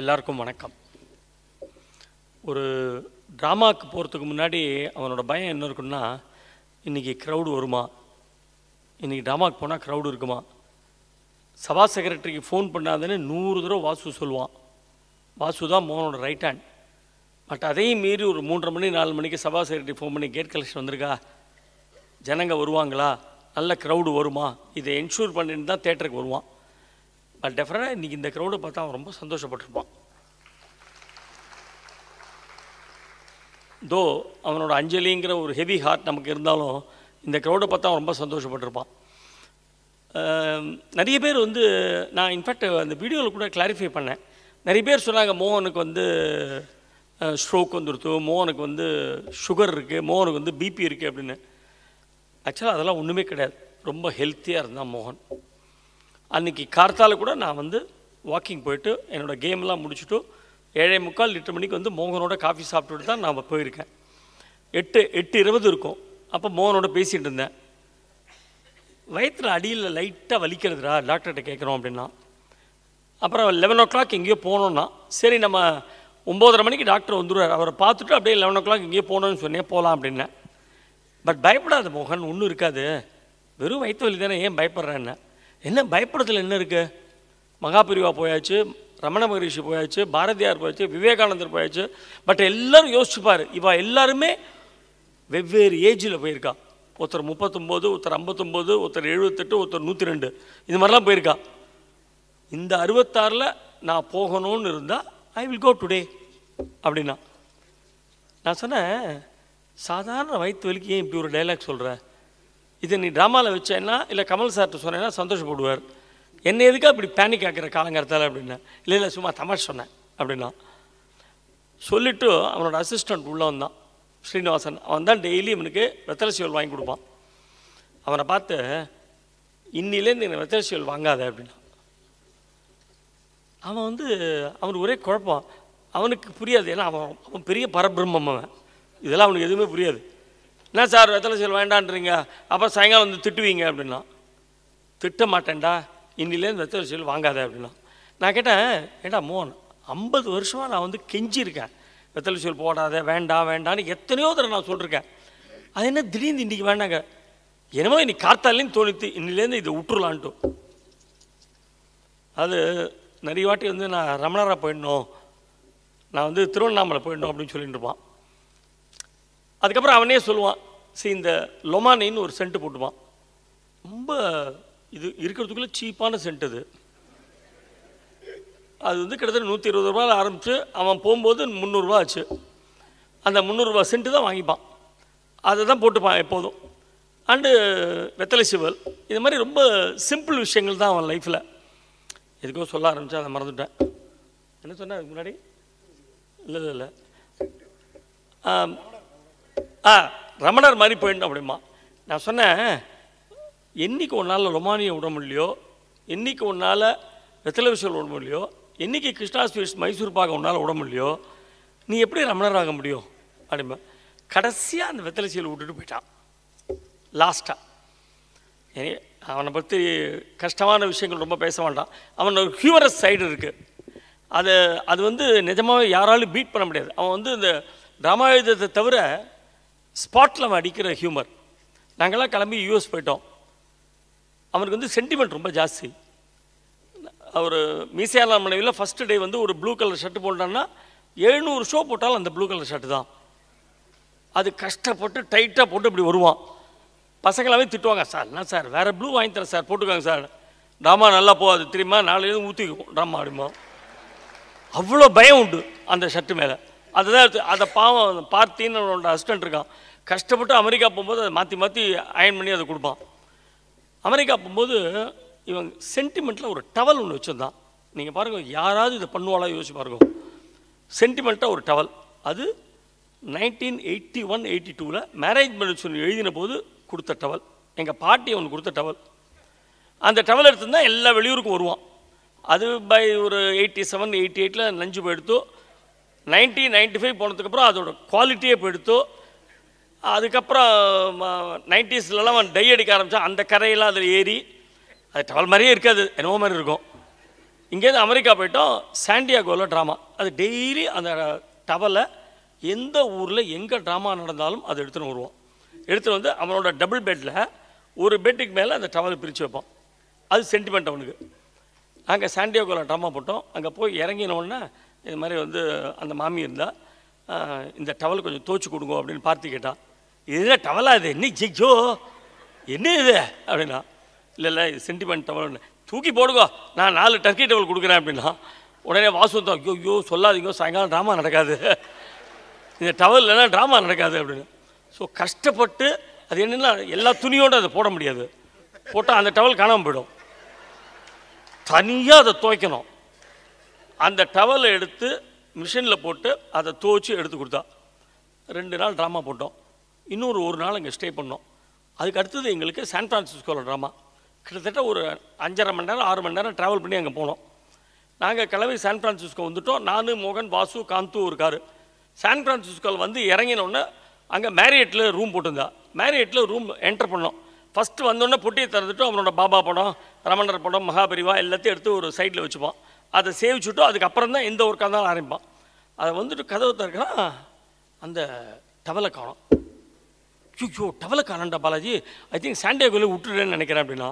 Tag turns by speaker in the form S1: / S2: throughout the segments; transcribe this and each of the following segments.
S1: எல்லாருக்கும் வணக்கம் ஒரு ட்ராமாவுக்கு போகிறதுக்கு முன்னாடி அவனோட பயம் என்ன இருக்குன்னா இன்றைக்கி க்ரௌடு வருமா இன்றைக்கி ட்ராமாவுக்கு போனால் க்ரௌடு இருக்குமா சபா செக்ரட்டரிக்கு ஃபோன் பண்ணாதுன்னு நூறு தடவை வாசு சொல்லுவான் வாசு தான் மோகனோட ரைட் ஹேண்ட் பட் அதையும் மீறி ஒரு மூன்றரை மணி நாலு மணிக்கு சபா செக்ரட்டரி ஃபோன் பண்ணி கேட் கலெக்ஷன் வந்திருக்கா ஜனங்க வருவாங்களா நல்ல க்ரௌடு வருமா இதை என்ஷூர் பண்ணிட்டு தான் தேட்டருக்கு வருவான் அது டெஃபரெண்டாக இன்றைக்கி இந்த க்ரௌடை பார்த்தா அவன் ரொம்ப சந்தோஷப்பட்டிருப்பான் தோ அவனோட அஞ்சலிங்கிற ஒரு ஹெவி ஹார்ட் நமக்கு இருந்தாலும் இந்த க்ரௌடை பார்த்தா அவன் ரொம்ப சந்தோஷப்பட்டிருப்பான் நிறைய பேர் வந்து நான் இன்ஃபேக்ட் அந்த வீடியோவில் கூட கிளாரிஃபை பண்ணேன் நிறைய பேர் சொன்னாங்க மோகனுக்கு வந்து ஸ்ட்ரோக் வந்துடுத்து மோகனுக்கு வந்து சுகர் இருக்குது மோகனுக்கு வந்து பிபி இருக்குது அப்படின்னு ஆக்சுவலாக அதெல்லாம் ஒன்றுமே கிடையாது ரொம்ப ஹெல்த்தியாக இருந்தான் மோகன் அன்றைக்கி கார்த்தால கூட நான் வந்து வாக்கிங் போயிட்டு என்னோடய கேம்லாம் முடிச்சுட்டு ஏழை முக்கால் எட்டு மணிக்கு வந்து மோகனோட காஃபி சாப்பிட்டுட்டு தான் நான் போயிருக்கேன் எட்டு எட்டு இருபது இருக்கும் அப்போ மோகனோட பேசிகிட்டு இருந்தேன் வயிற்றில் அடியில் லைட்டாக வலிக்கிறதுடா டாக்டர்கிட்ட கேட்குறோம் அப்படின்னா அப்புறம் லெவன் ஓ கிளாக் எங்கேயோ போனோன்னா சரி நம்ம ஒம்போதரை மணிக்கு டாக்டர் வந்துடுவார் அவரை பார்த்துட்டு அப்படியே லெவன் ஓ கிளாக் எங்கேயோ போகணுன்னு சொன்னேன் போகலாம் அப்படின்னேன் பட் பயப்படாத மோகன் ஒன்றும் இருக்காது வெறும் வயிற்று வலி தானே ஏன் பயப்படுறேன்னு என்ன பயப்படுறதுல என்ன இருக்குது மகாபிரிவா போயாச்சு ரமண மகரிஷி போயாச்சு பாரதியார் போயாச்சு விவேகானந்தர் போயாச்சு பட் எல்லோரும் யோசிச்சுப்பார் இவா எல்லாருமே வெவ்வேறு ஏஜில் போயிருக்கா ஒருத்தர் முப்பத்தொம்போது ஒருத்தர் ஐம்பத்தொம்போது ஒருத்தர் எழுபத்தெட்டு ஒருத்தர் நூற்றி ரெண்டு இது மாதிரிலாம் போயிருக்கா இந்த அறுபத்தாறில் நான் போகணும்னு இருந்தால் ஐ வில் கோ டுடே அப்படின்னா நான் சொன்னேன் சாதாரண வயிற்று வலிக்கு ஏன் இப்படி ஒரு டைலாக் சொல்கிறேன் இதை நீ ட்ராமாவில் வச்சேன்னா இல்லை கமல் சார்கிட்ட சொன்னேன்னா சந்தோஷப்படுவார் என்ன எதுக்காக அப்படி பேனிக் ஆக்கிற காலங்கிறதால அப்படின்னா இல்லை இல்லை சும்மா தமாஷ் சொன்னேன் அப்படின்னா சொல்லிவிட்டு அவனோட அசிஸ்டண்ட் உள்ளே வந்தான் ஸ்ரீனிவாசன் அவன் தான் டெய்லி இவனுக்கு வெத்தலசிவல் வாங்கி கொடுப்பான் அவனை பார்த்து இன்னிலேருந்து எனக்கு வெத்தலசிவல் வாங்காத அப்படின்னா அவன் வந்து அவன் ஒரே குழப்பம் அவனுக்கு புரியாது ஏன்னா அவன் அவன் பெரிய பரபிரம்மம் அவன் இதெல்லாம் அவனுக்கு எதுவுமே புரியாது என்ன சார் வெத்தலை சீல் வேண்டான்றீங்க அப்புறம் சாயங்காலம் வந்து திட்டுவீங்க அப்படின்னா திட்ட மாட்டேன்டா இன்னிலேருந்து வெத்தலை செயல் வாங்காத அப்படின்னா நான் கேட்டேன் ஏண்டா மோகன் ஐம்பது வருஷமாக நான் வந்து கெஞ்சிருக்கேன் வெத்தலை செயல் போடாத வேண்டாம் வேண்டான்னு எத்தனையோ தடவை நான் சொல்லியிருக்கேன் அது என்ன திடீர்னு இன்றைக்கி வேண்டாங்க என்னமோ இன்னைக்கு கார்த்தாலேன்னு தோணித்து இன்னிலேருந்து இதை விட்டுருலான்ட்டும் அது நிறைய வாட்டி வந்து நான் ரமணாரா போயிடணும் நான் வந்து திருவண்ணாமலை போயிடணும் அப்படின்னு சொல்லிட்டு இருப்பான் அதுக்கப்புறம் அவனே சொல்லுவான் சரி இந்த லொமானின்னு ஒரு சென்ட் போட்டுவான் ரொம்ப இது இருக்கிறதுக்குள்ளே சீப்பான சென்ட் அது அது வந்து கிட்டத்தட்ட நூற்றி இருபது ரூபாயில் ஆரம்பித்து அவன் போகும்போது முந்நூறுரூவா ஆச்சு அந்த முந்நூறுரூவா சென்ட்டு தான் வாங்கிப்பான் அதை தான் போட்டுப்பான் எப்போதும் அண்டு வெத்தலை சிவல் இது மாதிரி ரொம்ப சிம்பிள் விஷயங்கள் தான் அவன் லைஃப்பில் எதுக்கோ சொல்ல ஆரம்பித்தா அதை மறந்துட்டேன் என்ன சொன்னேன் அதுக்கு முன்னாடி இல்லை இல்லை இல்லை ஆ ரமணர் மாதிரி போயிடணும் அப்படிமா நான் சொன்னேன் என்றைக்கு ஒன்றால் ரொமானியம் விட முடியலையோ என்றைக்கு உன்னால் வெத்தலை விஷயம் விட முடியலையோ என்றைக்கு கிருஷ்ணா ஸ்வீட்ஸ் மைசூர் பாக உன்னால் விட முடியலையோ நீ எப்படி ரமணர் ஆக முடியும் அப்படிமா கடைசியாக அந்த வெத்தலை சீல் விட்டுட்டு போயிட்டான் லாஸ்ட்டாக ஏ அவனை பற்றி கஷ்டமான விஷயங்கள் ரொம்ப பேச வேண்டாம் அவன் ஒரு ஹியூமரஸ் சைடு இருக்குது அது அது வந்து நிஜமாகவே யாராலும் பீட் பண்ண முடியாது அவன் வந்து இந்த ராமாயுதத்தை தவிர ஸ்பாட்டில் அவன் அடிக்கிற ஹியூமர் நாங்கள்லாம் கிளம்பி யூஎஸ் போயிட்டோம் அவனுக்கு வந்து சென்டிமெண்ட் ரொம்ப ஜாஸ்தி அவர் மீசையாளர் மனைவியில் ஃபஸ்ட்டு டே வந்து ஒரு ப்ளூ கலர் ஷர்ட் போட்டான்னா எழுநூறு ஷோ போட்டாலும் அந்த ப்ளூ கலர் ஷர்ட்டு தான் அது கஷ்டப்பட்டு டைட்டாக போட்டு இப்படி வருவான் பசங்களாவே திட்டுவாங்க சார் என்ன சார் வேறு ப்ளூ வாங்கி தரேன் சார் போட்டுக்கோங்க சார் ட்ராமா நல்லா போகாது தெரியுமா நாளையிலேருந்து ஊற்றிக்குவோம் ட்ராமா அப்படிமா அவ்வளோ பயம் உண்டு அந்த ஷர்ட்டு மேலே அதுதான் அதை பாவம் பார்த்தின்னு அவனோட ஹஸ்பண்ட் இருக்கான் கஷ்டப்பட்டு அமெரிக்கா போகும்போது அதை மாற்றி மாற்றி அயன் பண்ணி அதை கொடுப்பான் அமெரிக்கா போகும்போது இவன் சென்டிமெண்ட்டில் ஒரு டவல் ஒன்று வச்சுருந்தான் நீங்கள் பாருங்கள் யாராவது இதை பண்ணுவாளா யோசிச்சு பாருங்க சென்டிமெண்ட்டாக ஒரு டவல் அது நைன்டீன் எயிட்டி ஒன் எயிட்டி டூவில் மேரேஜ் பண்ணி சொல்லி எழுதின போது கொடுத்த டவல் எங்கள் பாட்டி அவனுக்கு கொடுத்த டவல் அந்த டவல் எடுத்துருந்தா எல்லா வெளியூருக்கும் வருவான் அது பை ஒரு எயிட்டி செவன் எயிட்டி எயிட்டில் நஞ்சு போய் எடுத்தோ நைன்டீன் நைன்டி ஃபைவ் போனதுக்கப்புறம் அதோட குவாலிட்டியே போயிடுத்து அதுக்கப்புறம் நைன்டிஸ்லலாம் அவன் டை அடிக்க ஆரம்பித்தான் அந்த கரையெல்லாம் அதில் ஏறி அது டவல் மாதிரியே இருக்காது என்னவோ மாதிரி இருக்கும் இங்கேருந்து அமெரிக்கா போயிட்டோம் சாண்டியாகோவில் ட்ராமா அது டெய்லி அந்த டவலை எந்த ஊரில் எங்கே ட்ராமா நடந்தாலும் அதை எடுத்துன்னு வருவோம் எடுத்துகிட்டு வந்து அவனோட டபுள் பெட்டில் ஒரு பெட்டுக்கு மேலே அந்த டவலை பிரித்து வைப்போம் அது சென்டிமெண்ட் அவனுக்கு நாங்கள் சாண்டியாகோவில் ட்ராமா போட்டோம் அங்கே போய் இறங்கினோடனே இது மாதிரி வந்து அந்த மாமி இருந்தால் இந்த டவல் கொஞ்சம் தோச்சு கொடுங்க அப்படின்னு பார்த்து கேட்டான் இதுதான் டவலாக இது என்ன ஜிஜோ என்ன இது அப்படின்னா இல்லை இல்லை இது சென்டிமெண்ட் டவல் தூக்கி போடுங்கோ நான் நாலு டர்க்கி டவல் கொடுக்குறேன் அப்படின்னா உடனே வாசு தான் ஐயோ ஐயோ சொல்லாதீங்க சாயங்காலம் ட்ராமா நடக்காது இந்த டவல் இல்லைனா ட்ராமா நடக்காது அப்படின்னு ஸோ கஷ்டப்பட்டு அது என்னென்னா எல்லா துணியோடு அதை போட முடியாது போட்டால் அந்த டவல் காணாமல் போயிடும் தனியாக அதை துவைக்கணும் அந்த டவலை எடுத்து மிஷினில் போட்டு அதை துவச்சி எடுத்து கொடுத்தா ரெண்டு நாள் ட்ராமா போட்டோம் இன்னொரு ஒரு நாள் இங்கே ஸ்டே பண்ணோம் அதுக்கு அடுத்தது எங்களுக்கு சான் ஃப்ரான்சிஸ்கோவில் ட்ராமா கிட்டத்தட்ட ஒரு அஞ்சரை மணி நேரம் ஆறு மணி நேரம் ட்ராவல் பண்ணி அங்கே போனோம் நாங்கள் கிளம்பி சான் ஃப்ரான்சிஸ்கோ வந்துவிட்டோம் நான் மோகன் வாசு காந்து ஒரு காரு சான் ஃப்ரான்சிஸ்கோவில் வந்து இறங்கினோடனே அங்கே மேரியட்டில் ரூம் போட்டிருந்தா மேரியட்டில் ரூம் என்டர் பண்ணோம் ஃபஸ்ட்டு வந்தோடனே பொட்டியை திறந்துட்டோம் அவனோட பாபா படம் ரமணர் படம் மகாபரிவா எல்லாத்தையும் எடுத்து ஒரு சைடில் வச்சுப்போம் அதை சேவிச்சுட்டோ அதுக்கப்புறம் தான் எந்த ஒர்க்காக இருந்தாலும் ஆரம்பிப்பான் அதை வந்துட்டு கதவை திறக்கனா அந்த டவலை காணும் ஐயோ டவலை காணண்டா பாலாஜி ஐ திங்க் சாண்டியாகோவில் விட்டுடுறேன்னு நினைக்கிறேன் அப்படின்னா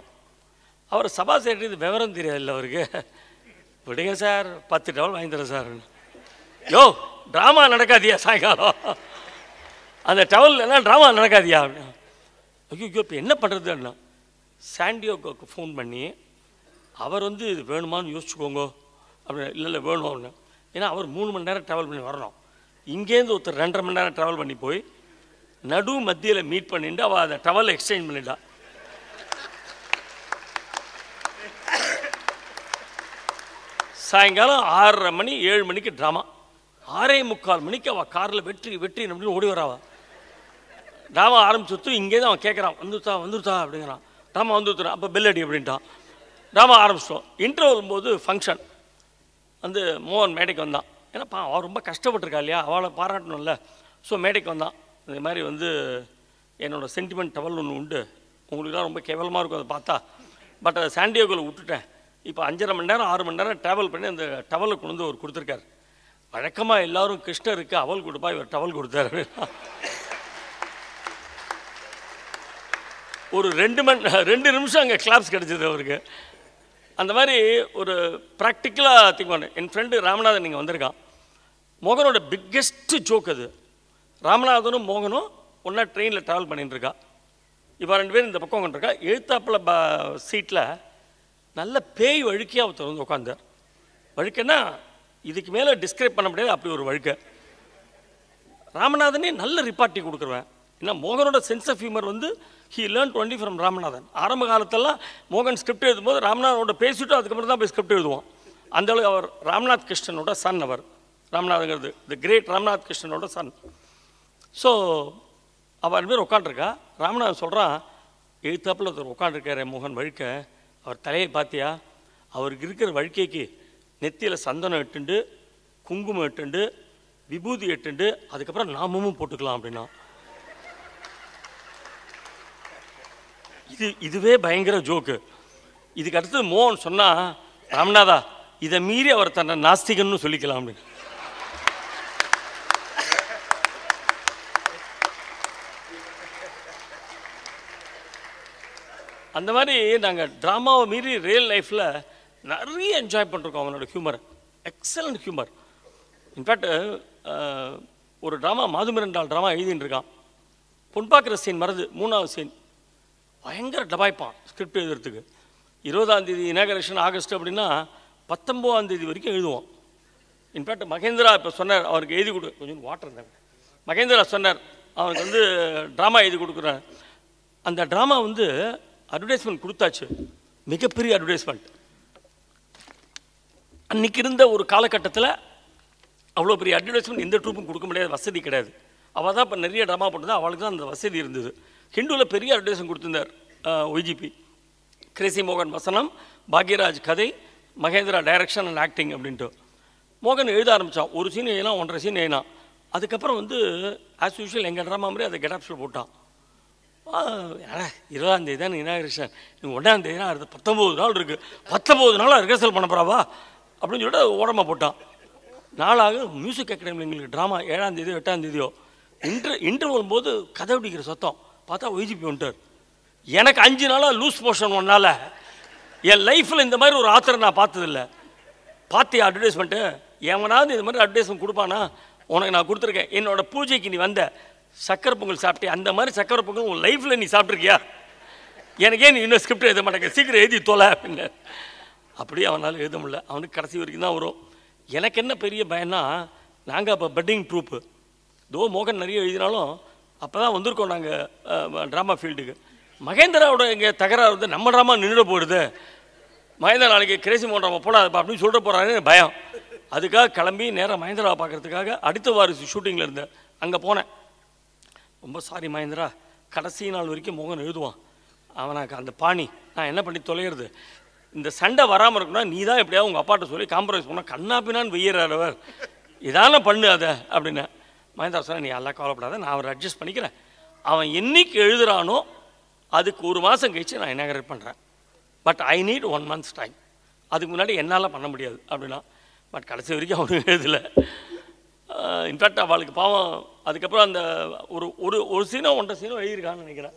S1: அவர் சபா சேட்டு இது விவரம் தெரியாதுல்ல அவருக்கு விடுங்க சார் பத்து டவல் வாங்கி தரேன் சார் யோ ட்ராமா நடக்காதியா சாயங்காலம் அந்த டவல் எல்லாம் ட்ராமா நடக்காதியா அப்படின்னா ஐயோ இப்போ என்ன பண்ணுறது அப்படின்னா சாண்டியோகோக்கு ஃபோன் பண்ணி அவர் வந்து இது வேணுமான்னு யோசிச்சுக்கோங்க அப்படி இல்லை இல்லை வேணும் ஏன்னா அவர் மூணு மணி நேரம் ட்ராவல் பண்ணி வரணும் இங்கேருந்து ஒருத்தர் ரெண்டரை மணி நேரம் ட்ராவல் பண்ணி போய் நடு மத்தியில் மீட் பண்ணிட்டு அவள் அதை டவல் எக்ஸ்சேஞ்ச் பண்ணிட்டா சாயங்காலம் ஆறரை மணி ஏழு மணிக்கு ட்ராமா ஆறே முக்கால் மணிக்கு அவள் காரில் வெற்றி வெற்றி அப்படின்னு ஓடி வராவா ட்ராமா ஆரம்பிச்சுட்டு இங்கே தான் அவன் கேட்குறான் வந்துருத்தா வந்துருத்தா அப்படிங்கிறான் ட்ராமா வந்துருத்துறான் அப்போ பெல் அடி அப்படின்ட்டான் ட்ராமா ஆரம்பிச்சிட்டோம் இன்டர்வல் போது ஃபங்க்ஷன் வந்து மோகன் மேடைக்கு வந்தான் ஏன்னாப்பா அவள் ரொம்ப கஷ்டப்பட்டுருக்கா இல்லையா அவளை பாராட்டணும்ல ஸோ மேடைக்கு வந்தான் இந்த மாதிரி வந்து என்னோடய சென்டிமெண்ட் டவல் ஒன்று உண்டு உங்களுக்குலாம் ரொம்ப கேவலமாக இருக்கும் அதை பார்த்தா பட் அதை சாண்டியோகோவில் விட்டுட்டேன் இப்போ அஞ்சரை மணி நேரம் ஆறு மணி நேரம் ட்ராவல் பண்ணி அந்த டவலை கொண்டு வந்து அவர் கொடுத்துருக்காரு வழக்கமாக எல்லோரும் கிருஷ்ணருக்கு அவல் கொடுப்பா இவர் டவல் கொடுத்தாரு ஒரு ரெண்டு மணி ரெண்டு நிமிஷம் அங்கே கிளாப்ஸ் கிடச்சிது அவருக்கு அந்த மாதிரி ஒரு ப்ராக்டிக்கலாக திங்க் பண்ணேன் என் ஃப்ரெண்டு ராமநாதன் நீங்கள் வந்திருக்கான் மோகனோட பிக்கெஸ்ட்டு ஜோக் அது ராமநாதனும் மோகனும் ஒன்றா ட்ரெயினில் ட்ராவல் பண்ணிட்டுருக்கா இப்போ ரெண்டு பேரும் இந்த பக்கம் உட்காந்துருக்கா எழுத்தாப்பில் ப சீட்டில் நல்ல பேய் வழுக்கியாக ஒருத்தர் வந்து உட்காந்தார் வழுக்கன்னா இதுக்கு மேலே டிஸ்கிரைப் பண்ண முடியாது அப்படி ஒரு வழுக்க ராமநாதனே நல்ல ரிப்பார்ட்டி கொடுக்குறவன் ஏன்னா மோகனோட சென்ஸ் ஆஃப் ஹியூமர் வந்து he learn only from Ramanathan ஆரம்ப காலத்தெல்லாம் மோகன் ஸ்கிரிப்ட் எழுதும்போது ராமநாதனோட பேசிவிட்டு அதுக்கப்புறம் தான் போய் ஸ்கிரிப்ட் எழுதுவோம் அந்தளவு அவர் ராம்நாத் கிருஷ்ணனோட சன் அவர் ராம்நாதங்கிறது தி கிரேட் ராம்நாத் கிருஷ்ணனோட சன் ஸோ அவர் பேர் உட்காண்டிருக்கா ராமநாதன் சொல்கிறான் எழுத்தாப்பில் ஒருத்தர் உட்காண்டிருக்காரு மோகன் வழிக்கை அவர் தலையை பார்த்தியா அவருக்கு இருக்கிற வழிக்கைக்கு நெத்தியில் சந்தனம் எட்டுண்டு குங்குமம் எட்டுண்டு விபூதி எட்டுண்டு அதுக்கப்புறம் நாமமும் போட்டுக்கலாம் அப்படின்னா இது இதுவே பயங்கர ஜோக்கு இதுக்கு அடுத்து மோகன் சொன்னால் ராமநாதா இதை மீறி அவர் தன்னை நாஸ்திகன்னு சொல்லிக்கலாம் அப்படின்னு அந்த மாதிரி நாங்கள் ட்ராமாவை மீறி ரியல் லைஃப்பில் நிறைய என்ஜாய் பண்ணிருக்கோம் அவனோட ஹியூமர் எக்ஸலண்ட் ஹியூமர் இன்ஃபேக்ட் ஒரு ட்ராமா மாதுமிரண்டால் ட்ராமா எழுதின்னு இருக்கான் பொன்பாக்கிற சீன் மறந்து மூணாவது சீன் பயங்கர டபாய்ப்பான் ஸ்கிரிப்ட் எழுதுறதுக்கு இருபதாந்தேதி இனாகரேஷன் ஆகஸ்ட் அப்படின்னா பத்தொம்போதாந்தேதி வரைக்கும் எழுதுவோம் இன்ஃபேக்ட் மகேந்திரா இப்போ சொன்னார் அவருக்கு எழுதி கொடு கொஞ்சம் வாட்டர் தான் மகேந்திரா சொன்னார் அவருக்கு வந்து ட்ராமா எழுதி கொடுக்குறேன் அந்த ட்ராமா வந்து அட்வர்டைஸ்மெண்ட் கொடுத்தாச்சு மிகப்பெரிய அட்வர்டைஸ்மெண்ட் அன்றைக்கி இருந்த ஒரு காலகட்டத்தில் அவ்வளோ பெரிய அட்வர்டைஸ்மெண்ட் எந்த ட்ரூப்பும் கொடுக்க முடியாது வசதி கிடையாது அவள் தான் இப்போ நிறைய ட்ராமா பண்ணுறது அவளுக்கு தான் அந்த வசதி இருந்தது ஹிண்டுவில் பெரிய அட்வர்டைஸும் கொடுத்துருந்தார் ஒய்ஜிபி கிரேசி மோகன் வசனம் பாக்யராஜ் கதை மகேந்திரா டைரக்ஷன் அண்ட் ஆக்டிங் அப்படின்ட்டு மோகன் எழுத ஆரம்பித்தான் ஒரு சீன் எழுதலாம் ஒன்றரை சீன் எழுதலாம் அதுக்கப்புறம் வந்து ஆஸ் யூஷுவல் எங்கள் ட்ராமா மாதிரி அதை கெடாப்ஸில் போட்டான் யாரா இருபதாந்தேதி தான் இனாகிருஷ்ணன் நீங்கள் ஒன்றாந்தேதி தான் அடுத்த பத்தொம்போது நாள் இருக்குது பத்தொம்போது நாளாக ரிஹர்சல் பண்ண போகிறாவா அப்படின்னு சொல்லிட்டு ஓடமாக போட்டான் நாளாக மியூசிக் அகாடமியில் எங்களுக்கு ட்ராமா ஏழாந்தேதியோ எட்டாந்தேதியோ இன்டர் இன்டர்வல் போது கதை பிடிக்கிற சத்தம் பார்த்தா ஒய்ஜிபி வந்துட்டார் எனக்கு அஞ்சு நாளாக லூஸ் மோஷன் ஒன்றால் என் லைஃப்பில் இந்த மாதிரி ஒரு ஆத்தரை நான் பார்த்ததில்ல பார்த்து அட்வர்டைஸ்மெண்ட்டு எவனாவது இந்த மாதிரி அட்வர்டைஸ்மெண்ட் கொடுப்பானா உனக்கு நான் கொடுத்துருக்கேன் என்னோடய பூஜைக்கு நீ வந்த சக்கரை பொங்கல் சாப்பிட்டே அந்த மாதிரி சக்கரை பொங்கல் உன் லைஃப்பில் நீ சாப்பிட்ருக்கியா எனக்கு ஏன் நீ இன்னும் ஸ்கிரிப்ட் எழுத மாட்டேங்க சீக்கிரம் எழுதி தொலை அப்படின்னு அப்படியே அவனால் எழுத முடியல அவனுக்கு கடைசி வரைக்கும் தான் வரும் எனக்கு என்ன பெரிய பயம்னா நாங்கள் அப்போ பெட்டிங் ட்ரூப்பு தோ மோகன் நிறைய எழுதினாலும் அப்போ தான் வந்திருக்கோம் நாங்கள் ட்ராமா ஃபீல்டுக்கு மகேந்திராவோட இங்கே தகராறு வந்து நம்ம ட்ராமா நின்றுட போடுது மகேந்திரா நாளைக்கு கிரேசி மோட்ராமா போட அப்படின்னு சொல்லிட்டு போகிறாங்கன்னு பயம் அதுக்காக கிளம்பி நேராக மகேந்திராவை பார்க்குறதுக்காக அடுத்த வாரிசு ஷூட்டிங்கில் இருந்தேன் அங்கே போனேன் ரொம்ப சாரி மகேந்திரா கடைசி நாள் வரைக்கும் முகம் எழுதுவான் அவனாக்கு அந்த பாணி நான் என்ன பண்ணி தொலைகிறது இந்த சண்டை வராமல் இருக்குன்னா நீ தான் எப்படியாவது உங்கள் அப்பாட்ட சொல்லி காம்ப்ரமைஸ் பண்ணால் கண்ணாப்பினான்னு வெய்யறாரவர் இதான பண்ணு அதை அப்படின்னு மகேந்திரா சொல்ல நீ எல்லாம் கவலைப்படாத நான் அவரை அட்ஜஸ்ட் பண்ணிக்கிறேன் அவன் என்றைக்கு எழுதுகிறானோ அதுக்கு ஒரு மாதம் கழித்து நான் இனாகரேட் பண்ணுறேன் but I need one months time அதுக்கு முன்னாடி என்னால் பண்ண முடியாது அப்படின்னா பட் கடைசி வரைக்கும் அவனுக்கு எழுதலை இன்ஃபேக்ட் அவளுக்கு பாவம் அதுக்கப்புறம் அந்த ஒரு ஒரு ஒரு சீனோ ஒன்றரை சீனோ எழுதியிருக்கான்னு நினைக்கிறேன்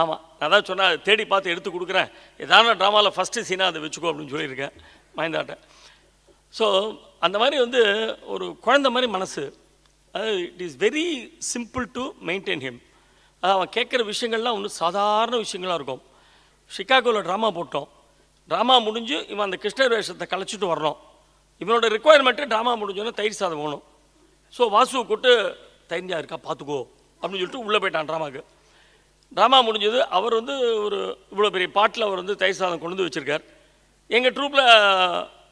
S1: ஆமாம் நான் தான் சொன்னேன் தேடி பார்த்து எடுத்து கொடுக்குறேன் ஏதான ட்ராமாவில் ஃபஸ்ட்டு சீனாக அதை வச்சுக்கோ அப்படின்னு சொல்லியிருக்கேன் மைந்தாட்டை ஸோ அந்த மாதிரி வந்து ஒரு குழந்த மாதிரி மனசு அது it is very simple to maintain him அவன் கேட்குற விஷயங்கள்லாம் ஒன்று சாதாரண விஷயங்களாக இருக்கும் ஷிகாகோவில் ட்ராமா போட்டோம் ட்ராமா முடிஞ்சு இவன் அந்த கிருஷ்ணர் வேஷத்தை கலைச்சிட்டு வரணும் இவனோட ரிக்குவயர்மெண்ட்டு ட்ராமா முடிஞ்சோன்னா தயிர் சாதம் வேணும் ஸோ வாசுவை கூட்டு தயிரியா இருக்கா பார்த்துக்கோ அப்படின்னு சொல்லிட்டு உள்ளே போயிட்டான் ட்ராமாவுக்கு ட்ராமா முடிஞ்சது அவர் வந்து ஒரு இவ்வளோ பெரிய பாட்டில் அவர் வந்து தயிர் சாதம் கொண்டு வந்து வச்சுருக்கார் எங்கள் ட்ரூப்பில்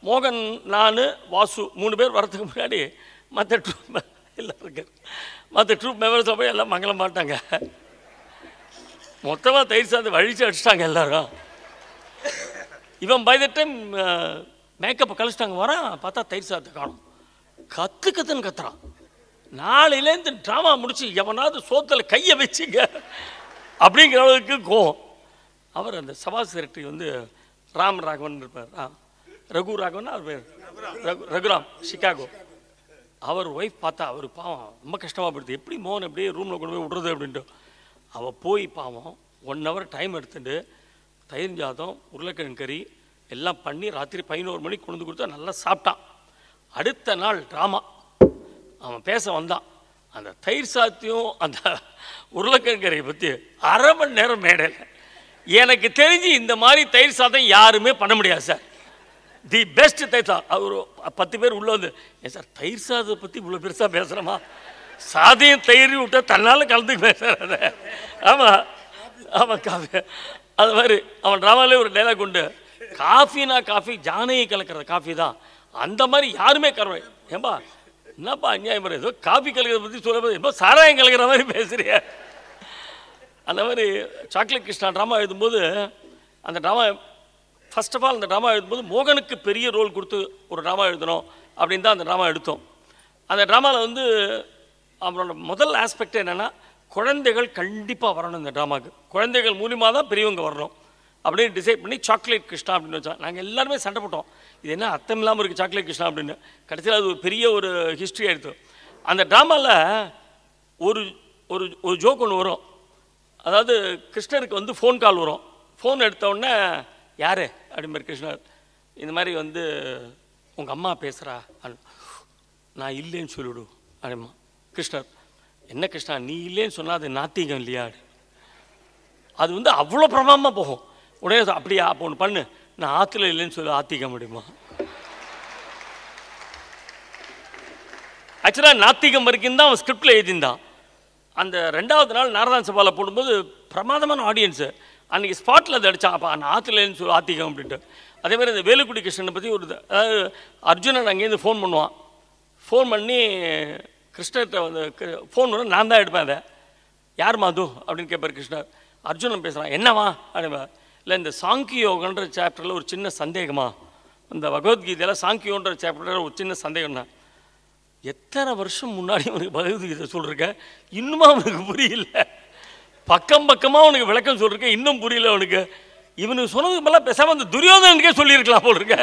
S1: மோகன் நான் வாசு மூணு பேர் வரத்துக்கு முன்னாடி மற்ற ட்ரூப்பை எல்லாருக்கும் மற்ற ட்ரூப் மெம்பர்ஸில் போய் எல்லாம் மங்களம் மாட்டாங்க மொத்தமாக தயிர் சாந்து வழிச்சு அடிச்சிட்டாங்க எல்லாரும் இவன் பை த டைம் மேக்கப்பை கழிச்சிட்டாங்க வரான் பார்த்தா தயிர் சாதத்தை காணும் கற்று கத்துன்னு கத்துறான் நாளையிலேருந்து ட்ராமா முடிச்சு எவனாவது சோத்தில் கையை வச்சுங்க அப்படிங்கிற அளவுக்கு கோவம் அவர் அந்த சபா செக்ரட்டரி வந்து ராம் ராகவன் இருப்பார் ராம் ரகு ராகவன் அவர் பேர் ரகு ரகுராம் சிகாகோ அவர் ஒய்ஃப் பார்த்தா அவர் பாவம் ரொம்ப கஷ்டமாக போயிடுது எப்படி மோகன் எப்படியே ரூமில் கொண்டு போய் விட்றது அப்படின்ட்டு அவள் போய் பாவம் ஒன் ஹவர் டைம் எடுத்துட்டு தயிர் ஜாதம் உருளைக்கிழங்கு கறி எல்லாம் பண்ணி ராத்திரி பதினோரு மணிக்கு கொண்டு கொடுத்தா நல்லா சாப்பிட்டான் அடுத்த நாள் ட்ராமா அவன் பேச வந்தான் அந்த தயிர் சாத்தியும் அந்த உருளைக்கிழங்கு கறியை பற்றி அரை மணி நேரம் மேடையில் எனக்கு தெரிஞ்சு இந்த மாதிரி தயிர் சாதம் யாருமே பண்ண முடியாது சார் தி பெஸ்ட் தயிர் சாதம் அவர் பத்து பேர் உள்ளே வந்து ஏன் சார் தயிர் சாதத்தை பற்றி இவ்வளோ பெருசாக பேசுகிறோமா சாதியும் தயிர் விட்டா தன்னால் கலந்து பேசுகிறத ஆமாம் ஆமாம் காஃபி அது மாதிரி அவன் ட்ராமாலே ஒரு டைலாக் உண்டு காஃபினா காஃபி ஜானையை கலக்கிற காஃபி தான் அந்த மாதிரி யாருமே கருவே ஏம்பா என்னப்பா அநியாயம் ஏதோ காஃபி கலக்கிறத பற்றி போது எப்போ சாராயம் கலக்கிற மாதிரி பேசுகிறிய அந்த மாதிரி சாக்லேட் கிருஷ்ணா ட்ராமா எழுதும்போது அந்த ட்ராமா ஃபஸ்ட் ஆஃப் ஆல் அந்த ட்ராமா எழுதும்போது மோகனுக்கு பெரிய ரோல் கொடுத்து ஒரு ட்ராமா எழுதணும் அப்படின்னு தான் அந்த ட்ராமா எடுத்தோம் அந்த ட்ராமாவில் வந்து அவரோட முதல் ஆஸ்பெக்ட் என்னென்னா குழந்தைகள் கண்டிப்பாக வரணும் இந்த ட்ராமாவுக்கு குழந்தைகள் மூலியமாக தான் பெரியவங்க வரணும் அப்படின்னு டிசைட் பண்ணி சாக்லேட் கிருஷ்ணா அப்படின்னு வச்சா நாங்கள் எல்லாருமே சண்டை போட்டோம் இது என்ன அர்த்தம் இல்லாமல் இருக்குது சாக்லேட் கிருஷ்ணா அப்படின்னு கடைசியில் அது ஒரு பெரிய ஒரு ஹிஸ்ட்ரி ஆகிடுது அந்த ட்ராமாவில் ஒரு ஒரு ஒரு ஜோக் ஒன்று வரும் அதாவது கிருஷ்ணருக்கு வந்து ஃபோன் கால் வரும் ஃபோன் எடுத்தோடனே யார் மாதிரி கிருஷ்ணர் இந்த மாதிரி வந்து உங்கள் அம்மா பேசுகிறா நான் இல்லைன்னு சொல்லிவிடு அப்படிமா கிருஷ்ணர் என்ன கிருஷ்ணா நீ இல்லைன்னு சொன்னால் அது நாத்திகம் இல்லையா அது வந்து அவ்வளோ பிரமாதமாக போகும் உடனே அப்படியா அப்போ ஒன்று பண்ணு நான் ஆற்றுல இல்லைன்னு சொல்லி ஆத்திக்க முடியுமா ஆக்சுவலாக நாத்திகம் வரைக்கும் தான் அவன் ஸ்கிரிப்டில் எழுதியிருந்தான் அந்த ரெண்டாவது நாள் நாரதான் சபாவில் போடும்போது பிரமாதமான ஆடியன்ஸு அன்றைக்கி ஸ்பாட்டில் அதை அடித்தான் அப்போ நான் ஆற்றுலன்னு சொல்லி ஆத்திகம் அப்படின்ட்டு அதே மாதிரி இந்த வேலுக்குடி கிருஷ்ணனை பற்றி ஒரு அதாவது அர்ஜுனன் அங்கேருந்து ஃபோன் பண்ணுவான் ஃபோன் பண்ணி கிருஷ்ணர்கிட்ட வந்து ஃபோன் பண்ண நான் தான் எடுப்பேன் அதை யார் மாது அப்படின்னு கேட்பார் கிருஷ்ணர் அர்ஜுனன் பேசுகிறான் என்னவா அப்படின்பா இல்லை இந்த சாங்கியோகன்ற சாப்டரில் ஒரு சின்ன சந்தேகமா இந்த பகவத்கீதையில் சாங்கியோன்ற சாப்டரில் ஒரு சின்ன சந்தேகம் தான் எத்தனை வருஷம் முன்னாடி அவனுக்கு பகவத்கீதை சொல்கிறேன் இன்னுமா அவனுக்கு புரியல பக்கம் பக்கமாக அவனுக்கு விளக்கம் சொல்லிருக்க இன்னும் புரியல அவனுக்கு இவனுக்கு சொன்னது மேலே பேசாமல் அந்த துரியோதனனுக்கே சொல்லியிருக்கலாம் போல் இருக்க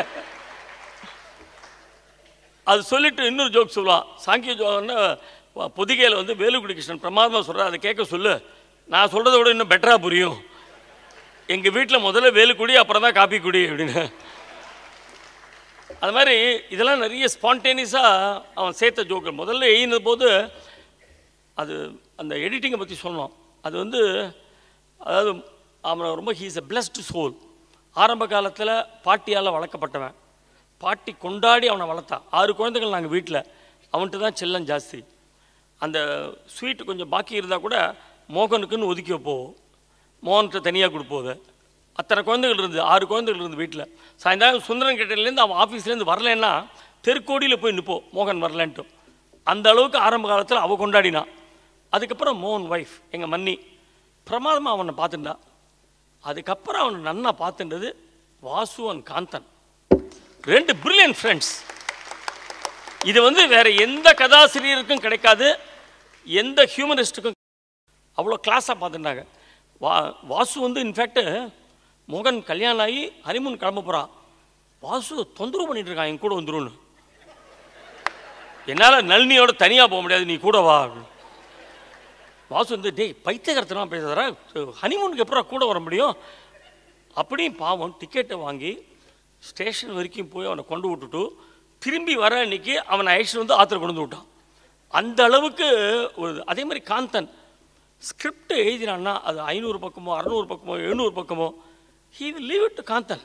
S1: அது சொல்லிட்டு இன்னொரு ஜோக் சொல்லுவான் சாங்கிய ஜோகன்னு பொதிகையில் வந்து வேலுக்குடி கிருஷ்ணன் பிரமாதமாக சொல்கிறார் அதை கேட்க சொல்லு நான் சொல்கிறத விட இன்னும் பெட்டராக புரியும் எங்கள் வீட்டில் முதல்ல வேலுக்குடி அப்புறம் தான் காப்பி குடி அப்படின்னு அது மாதிரி இதெல்லாம் நிறைய ஸ்பான்டேனியஸாக அவன் சேர்த்த ஜோக்கள் முதல்ல எயின போது அது அந்த எடிட்டிங்கை பற்றி சொன்னோம் அது வந்து அதாவது அவனை ரொம்ப ஹீஸ் எ பிளஸ்டு சோல் ஆரம்ப காலத்தில் பாட்டியால் வளர்க்கப்பட்டவன் பாட்டி கொண்டாடி அவனை வளர்த்தான் ஆறு குழந்தைகள் நாங்கள் வீட்டில் அவன்கிட்ட தான் செல்லம் ஜாஸ்தி அந்த ஸ்வீட்டு கொஞ்சம் பாக்கி இருந்தால் கூட மோகனுக்குன்னு ஒதுக்கி வைப்போம் மோகன்கிட்ட தனியாக கொடுப்போது அத்தனை குழந்தைகள் இருந்து ஆறு குழந்தைகள் இருந்து வீட்டில் சாயந்தரம் சுந்தரன் கேட்டதுலேருந்து அவன் ஆஃபீஸ்லேருந்து வரலன்னா தெருக்கோடியில் போய் நிற்போம் மோகன் வரலன்ட்டு அந்த அளவுக்கு ஆரம்ப காலத்தில் அவள் கொண்டாடினான் அதுக்கப்புறம் மோன் ஒய்ஃப் எங்கள் மன்னி பிரமாதமாக அவனை பார்த்துட்டான் அதுக்கப்புறம் அவனை நன்னா பார்த்துன்றது வாசு அண்ட் காந்தன் ரெண்டு பிரில்லியன் ஃப்ரெண்ட்ஸ் இது வந்து வேறு எந்த கதாசிரியருக்கும் கிடைக்காது எந்த ஹியூமனிஸ்ட்டுக்கும் அவ்வளோ கிளாஸாக பார்த்துட்டாங்க வா வாசு வந்து இன்ஃபேக்ட்டு மோகன் கல்யாணம் ஆகி ஹனிமூன் கிளம்ப போகிறான் வாசு தொந்தரவு பண்ணிட்டு இருக்கான் என் கூட வந்துடும் என்னால் நளினியோட தனியாக போக முடியாது நீ கூட வா அப்படின்னு வாசு வந்து டேய் பைத்தியகரத்தனா பேசுகிறா ஹனிமூனுக்கு எப்படா கூட வர முடியும் அப்படியும் பாவம் டிக்கெட்டை வாங்கி ஸ்டேஷன் வரைக்கும் போய் அவனை கொண்டு விட்டுட்டு திரும்பி வர அன்னைக்கு அவனை அழைச்சிட்டு வந்து ஆத்திர கொண்டு வந்து விட்டான் அந்த அளவுக்கு ஒரு அதே மாதிரி காந்தன் ஸ்கிரிப்ட் எழுதினான்னா அது ஐநூறு பக்கமோ அறநூறு பக்கமோ எழுநூறு பக்கமோ he leave it to Kanthan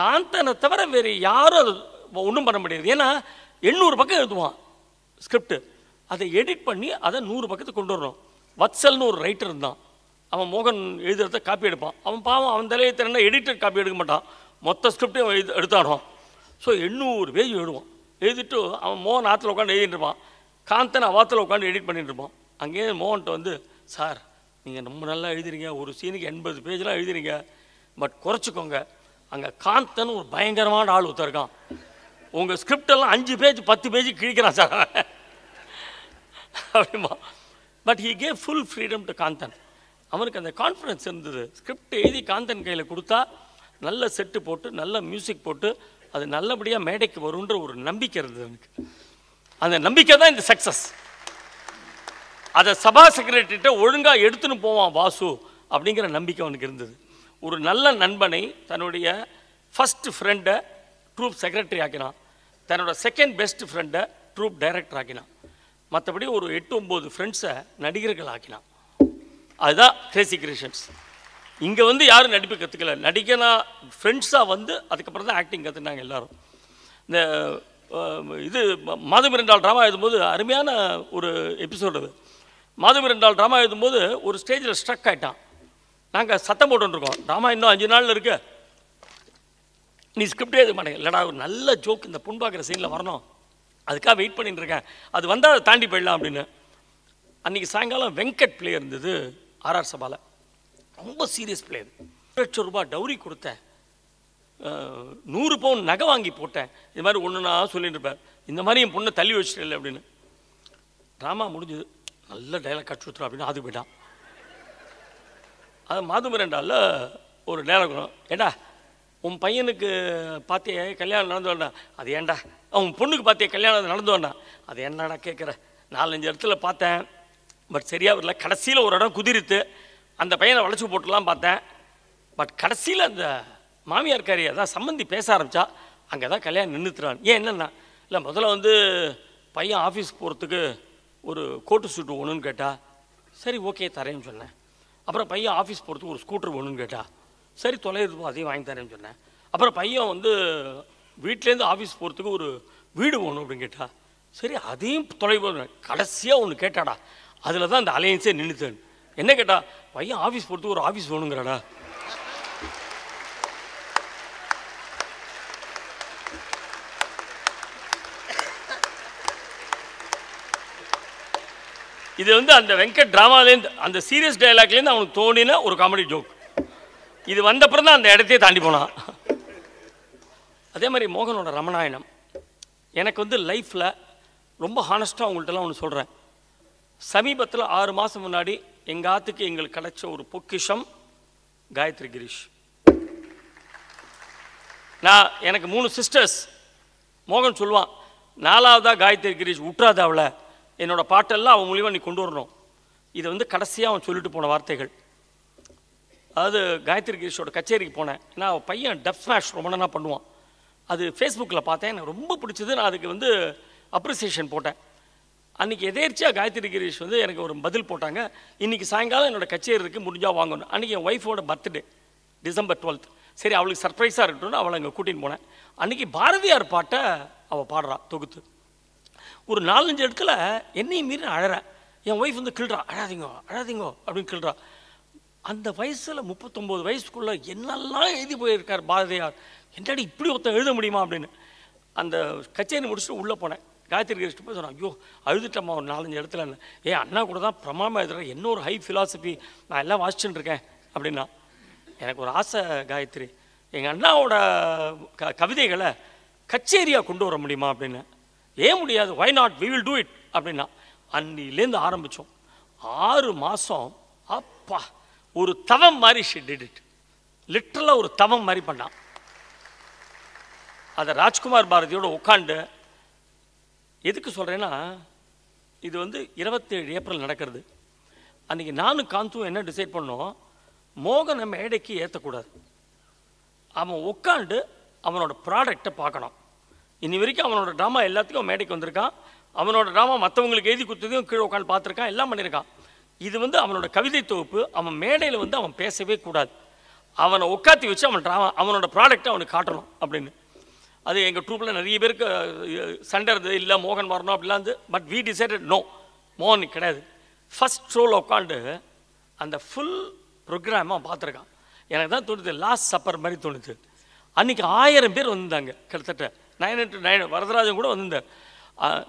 S1: காந்தனை தவிர வேறு யாரும் அது ஒன்றும் பண்ண முடியாது ஏன்னா எண்ணூறு பக்கம் எழுதுவான் ஸ்கிரிப்ட்டு அதை எடிட் பண்ணி அதை நூறு பக்கத்துக்கு கொண்டு வரணும் வத்சல்னு ஒரு ரைட்டர் இருந்தான் அவன் மோகன் எழுதுறத காப்பி எடுப்பான் அவன் பாவம் அவன் தலையை திறனா எடிட்டர் காப்பி எடுக்க மாட்டான் மொத்த ஸ்கிரிப்டையும் எழுது எடுத்தாடுவான் ஸோ எண்ணூறு பேஜ் எழுதுவான் எழுதிட்டு அவன் மோகன் ஆற்றுல உட்காந்து எழுதிட்டுருப்பான் இருப்பான் காந்தன் அவாத்தில் உட்காந்து எடிட் பண்ணிட்டு இருப்பான் அங்கேயே மோகன்கிட்ட வந்து சார் நீங்கள் ரொம்ப நல்லா எழுதுறீங்க ஒரு சீனுக்கு எண்பது பேஜ்லாம் எழுதுறீங்க பட் குறைச்சிக்கோங்க அங்கே காந்தன் ஒரு பயங்கரமான ஆள் ஒருத்தருக்கான் உங்கள் ஸ்கிரிப்டெல்லாம் அஞ்சு பேஜ் பத்து பேஜ் கிழிக்கிறான் சார் அப்படிமா but he gave full freedom to Kanthan அவனுக்கு அந்த கான்ஃபிடன்ஸ் இருந்தது ஸ்கிரிப்ட் எழுதி காந்தன் கையில் கொடுத்தா நல்ல செட்டு போட்டு நல்ல மியூசிக் போட்டு அது நல்லபடியாக மேடைக்கு வரும்ன்ற ஒரு நம்பிக்கை இருந்தது எனக்கு அந்த நம்பிக்கை தான் இந்த சக்ஸஸ் அதை சபா செக்ரட்டரிட்ட ஒழுங்காக எடுத்துன்னு போவான் வாசு அப்படிங்கிற நம்பிக்கை அவனுக்கு இருந்தது ஒரு நல்ல நண்பனை தன்னுடைய ஃபஸ்ட்டு ஃப்ரெண்டை ட்ரூப் செக்ரட்டரி ஆக்கினான் தன்னோட செகண்ட் பெஸ்ட் ஃப்ரெண்டை ட்ரூப் டைரக்டர் ஆக்கினான் மற்றபடி ஒரு எட்டு ஒம்பது ஃப்ரெண்ட்ஸை நடிகர்கள் ஆக்கினான் அதுதான் கிரேசி கிரியேஷன்ஸ் இங்கே வந்து யாரும் நடிப்பு கற்றுக்கல நடிகனா ஃப்ரெண்ட்ஸாக வந்து அதுக்கப்புறம் தான் ஆக்டிங் கற்றுனாங்க எல்லோரும் இந்த இது மாதம் இரண்டால் ட்ராமா எழுதும்போது அருமையான ஒரு எபிசோடு அது மாதம் இரண்டால் ட்ராமா எழுதும்போது ஒரு ஸ்டேஜில் ஸ்ட்ரக் ஆகிட்டான் நாங்கள் சத்தம் போட்டுருக்கோம் ட்ராமா இன்னும் அஞ்சு நாளில் இருக்கு நீ ஸ்கிரிப்டே எழுத மாட்டேங்க இல்லைடா ஒரு நல்ல ஜோக் இந்த புண்பாக்கிற சீனில் வரணும் அதுக்காக வெயிட் பண்ணிட்டு இருக்கேன் அது வந்தால் அதை தாண்டி போயிடலாம் அப்படின்னு அன்றைக்கி சாயங்காலம் வெங்கட் பிளே இருந்தது ஆர்ஆர் சபாவில் ரொம்ப சீரியஸ் பிளே லட்சம் ரூபாய் டவுரி கொடுத்தேன் நூறு பவுன் நகை வாங்கி போட்டேன் இது மாதிரி ஒன்றுனா சொல்லிட்டு இருப்பேன் இந்த மாதிரி என் பொண்ணை தள்ளி இல்லை அப்படின்னு ட்ராமா முடிஞ்சது நல்ல டைலாக் கட்சி கொடுத்துரும் அப்படின்னு அது போயிட்டான் அது மாதுமரண்டாவில் ஒரு டைலாக் ஏடா உன் பையனுக்கு பார்த்தியே கல்யாணம் நடந்து வேண்டாம் அது ஏண்டா அவன் பொண்ணுக்கு பார்த்தியே கல்யாணம் நடந்து வேண்டாம் அது என்னடா கேட்குற நாலஞ்சு இடத்துல பார்த்தேன் பட் சரியாக வரல கடைசியில் ஒரு இடம் குதிரித்து அந்த பையனை வளைச்சி போட்டுலாம் பார்த்தேன் பட் கடைசியில் அந்த மாமியார் காரியை அதான் சம்மந்தி பேச ஆரம்பித்தா அங்கே தான் கல்யாணம் நின்றுத்துறான் ஏன் என்னென்னா இல்லை முதல்ல வந்து பையன் ஆஃபீஸ் போகிறதுக்கு ஒரு கோட்டு சூட்டு ஒன்றுன்னு கேட்டால் சரி ஓகே தரேன்னு சொன்னேன் அப்புறம் பையன் ஆஃபீஸ் போகிறதுக்கு ஒரு ஸ்கூட்டர் ஒன்றுன்னு கேட்டால் சரி தொலைதுப்போ அதையும் வாங்கி தரேன்னு சொன்னேன் அப்புறம் பையன் வந்து வீட்லேருந்து ஆஃபீஸ் போகிறதுக்கு ஒரு வீடு போகணும் அப்படின்னு கேட்டா சரி அதையும் தொலைபோது கடைசியாக ஒன்று கேட்டாடா அதில் தான் அந்த அலையன்ஸே நின்றுத்தேன் என்ன கேட்டா பையன் ஆஃபீஸ் போகிறதுக்கு ஒரு ஆஃபீஸ் வேணுங்கிறாடா இது வந்து அந்த வெங்கட் ட்ராமாலேருந்து அந்த சீரியஸ் டைலாக்லேருந்து அவனுக்கு தோணின ஒரு காமெடி ஜோக் இது வந்தப்புறம் தான் அந்த இடத்தையே தாண்டி போனான் அதே மாதிரி மோகனோட ரமணாயணம் எனக்கு வந்து லைஃப்பில் ரொம்ப ஹானஸ்ட்டாக அவங்கள்ட்டலாம் ஒன்று சொல்கிறேன் சமீபத்தில் ஆறு மாதம் முன்னாடி எங்கள் ஆத்துக்கு எங்களுக்கு கிடைச்ச ஒரு பொக்கிஷம் காயத்ரி கிரீஷ் நான் எனக்கு மூணு சிஸ்டர்ஸ் மோகன் சொல்லுவான் நாலாவதாக காயத்ரி கிரீஷ் விட்றாத அவளை என்னோடய பாட்டெல்லாம் அவன் மூலிமா நீ கொண்டு வரணும் இதை வந்து கடைசியாக அவன் சொல்லிட்டு போன வார்த்தைகள் அதாவது காயத்ரி கிரீஷோட கச்சேரிக்கு போனேன் ஏன்னா பையன் டப் ஸ்மாஷ் ரொம்ப நான் பண்ணுவான் அது ஃபேஸ்புக்கில் பார்த்தேன் எனக்கு ரொம்ப பிடிச்சது நான் அதுக்கு வந்து அப்ரிசியேஷன் போட்டேன் அன்றைக்கி எதேர்ச்சியாக காயத்ரி கிரீஷ் வந்து எனக்கு ஒரு பதில் போட்டாங்க இன்றைக்கி சாயங்காலம் என்னோடய கச்சேரி இருக்குது முடிஞ்சால் வாங்கணும் அன்றைக்கி என் ஒய்ஃபோட பர்த்டே டிசம்பர் டுவெல்த் சரி அவளுக்கு சர்ப்ரைஸாக இருக்கட்டும்னு அவளை அங்கே கூட்டின்னு போனேன் அன்றைக்கி பாரதியார் பாட்டை அவள் பாடுறான் தொகுத்து ஒரு நாலஞ்சு இடத்துல என்னையும் மீறி அழகிறேன் என் ஒய்ஃப் வந்து கிள்றா அழாதீங்கோ அழாதீங்கோ அப்படின்னு கிள்றா அந்த வயசில் முப்பத்தொம்போது வயசுக்குள்ளே என்னெல்லாம் எழுதி போயிருக்கார் பாரதியார் என்னடி இப்படி ஒருத்தன் எழுத முடியுமா அப்படின்னு அந்த கச்சேரி முடிச்சுட்டு உள்ளே போனேன் காயத்ரி கிருஷ்ணன் போய் சொன்னேன் ஐயோ அழுதுட்டம்மா ஒரு நாலஞ்சு இடத்துல ஏ அண்ணா கூட தான் பிரமாமா எழுதுறேன் என்ன ஒரு ஹை ஃபிலாசபி நான் எல்லாம் வாசிச்சுட்டு இருக்கேன் அப்படின்னா எனக்கு ஒரு ஆசை காயத்ரி எங்கள் அண்ணாவோட க கவிதைகளை கச்சேரியாக கொண்டு வர முடியுமா அப்படின்னு ஏன் முடியாது why not we will do it அப்படின்னா அன்னிலேருந்து ஆரம்பித்தோம் ஆறு மாதம் அப்பா ஒரு தவம் மாதிரி ஷி டிட் இட் லிட்ரலாக ஒரு தவம் மாதிரி பண்ணான் அதை ராஜ்குமார் பாரதியோட உட்காண்டு எதுக்கு சொல்கிறேன்னா இது வந்து இருபத்தேழு ஏப்ரல் நடக்கிறது அன்றைக்கி நானும் காந்தும் என்ன டிசைட் பண்ணோம் மோகனை மேடைக்கு ஏற்றக்கூடாது அவன் உட்காண்டு அவனோட ப்ராடக்டை பார்க்கணும் இனி வரைக்கும் அவனோட ட்ராமா எல்லாத்துக்கும் மேடைக்கு வந்திருக்கான் அவனோட ட்ராமா மற்றவங்களுக்கு எழுதி கொடுத்ததையும் கீழே உட்காந்து பார்த்துருக்கான் எல்லாம் பண்ணியிருக்கான் இது வந்து அவனோட கவிதை தொகுப்பு அவன் மேடையில் வந்து அவன் பேசவே கூடாது அவனை உட்காத்தி வச்சு அவன் ட்ராமா அவனோட ப்ராடக்டை அவனுக்கு காட்டணும் அப்படின்னு அது எங்கள் ட்ரூப்பில் நிறைய பேருக்கு சண்டை இருந்தது இல்லை மோகன் வரணும் அப்படிலாம் வந்து பட் வி டிசைடட் நோ மோகன் கிடையாது ஃபஸ்ட் ஷோவில் உட்காந்து அந்த ஃபுல் அவன் பார்த்துருக்கான் எனக்கு தான் தோணுது லாஸ்ட் சப்பர் மாதிரி தோணுது அன்றைக்கி ஆயிரம் பேர் வந்திருந்தாங்க கிட்டத்தட்ட நைன் ஹண்ட்ரட் நைன் வரதராஜன் கூட வந்திருந்தார்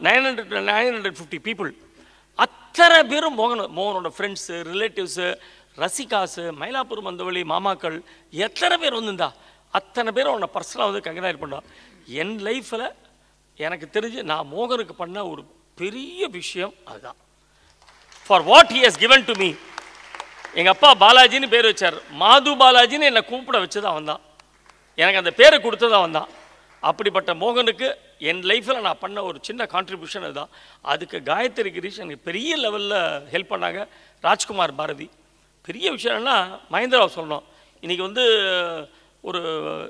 S1: nine hundred nine hundred fifty people அத்தனை பேரும் மோகன் மோகனோட ஃப்ரெண்ட்ஸு ரிலேட்டிவ்ஸு ரசிகாஸு மயிலாப்பூர் மந்தவழி மாமாக்கள் எத்தனை பேர் வந்துருந்தா அத்தனை பேரும் அவனை பர்சனலாக வந்து கங்கனாயிட் பண்ணான் என் லைஃப்பில் எனக்கு தெரிஞ்சு நான் மோகனுக்கு பண்ண ஒரு பெரிய விஷயம் அதுதான் for what he has given to me எங்கள் அப்பா பாலாஜின்னு பேர் வச்சார் மாது பாலாஜின்னு என்னை கூப்பிட வச்சு தான் வந்தான் எனக்கு அந்த பேரை கொடுத்து தான் வந்தான் அப்படிப்பட்ட மோகனுக்கு என் லைஃப்பில் நான் பண்ண ஒரு சின்ன கான்ட்ரிபியூஷன் அதுதான் அதுக்கு காயத்ரி கிரீஷ் எனக்கு பெரிய லெவலில் ஹெல்ப் பண்ணாங்க ராஜ்குமார் பாரதி பெரிய விஷயம் என்னென்னா மகேந்திராவை சொல்லணும் இன்றைக்கி வந்து ஒரு